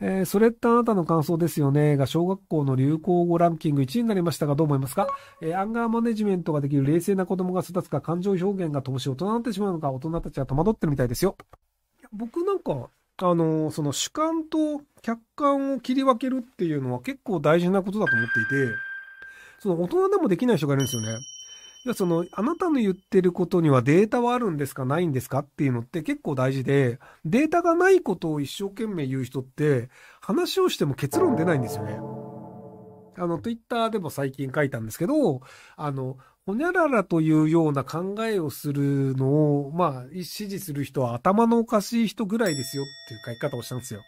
えー、それってあなたの感想ですよねが小学校の流行語ランキング1位になりましたがどう思いますか、えー、アンガーマネジメントができる冷静な子供が育つか感情表現が乏しい大人になってしまうのか大人たちは戸惑ってるみたいですよ。僕なんか、あのー、その主観と客観を切り分けるっていうのは結構大事なことだと思っていて、その大人でもできない人がいるんですよね。じその、あなたの言ってることにはデータはあるんですかないんですかっていうのって結構大事で、データがないことを一生懸命言う人って、話をしても結論出ないんですよね。あの、twitter でも最近書いたんですけど、あの、ほにゃららというような考えをするのを、まあ、支持する人は頭のおかしい人ぐらいですよっていう書き方をしたんですよ。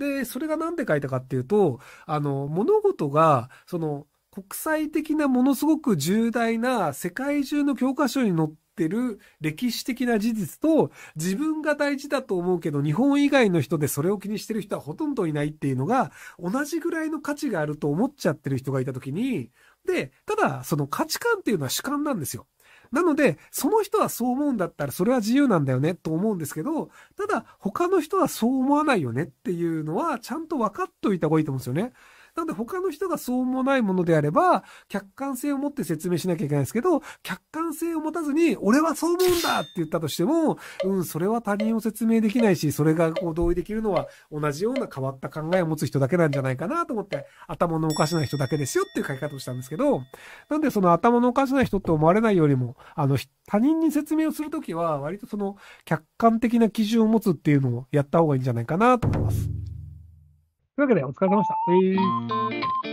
で、それがなんで書いたかっていうと、あの、物事が、その、国際的なものすごく重大な世界中の教科書に載ってる歴史的な事実と自分が大事だと思うけど日本以外の人でそれを気にしてる人はほとんどいないっていうのが同じぐらいの価値があると思っちゃってる人がいた時にで、ただその価値観っていうのは主観なんですよ。なので、その人はそう思うんだったら、それは自由なんだよねと思うんですけど、ただ、他の人はそう思わないよねっていうのは、ちゃんと分かっておいた方がいいと思うんですよね。なんで他の人がそうもないものであれば、客観性を持って説明しなきゃいけないんですけど、客観性を持たずに、俺はそう思うんだって言ったとしても、うん、それは他人を説明できないし、それがこう同意できるのは同じような変わった考えを持つ人だけなんじゃないかなと思って、頭のおかしな人だけですよっていう書き方をしたんですけど、なんでその頭のおかしな人って思われないよりも、あの、他人に説明をするときは、割とその客観的な基準を持つっていうのをやった方がいいんじゃないかなと思います。というわけで、お疲れ様でした。えー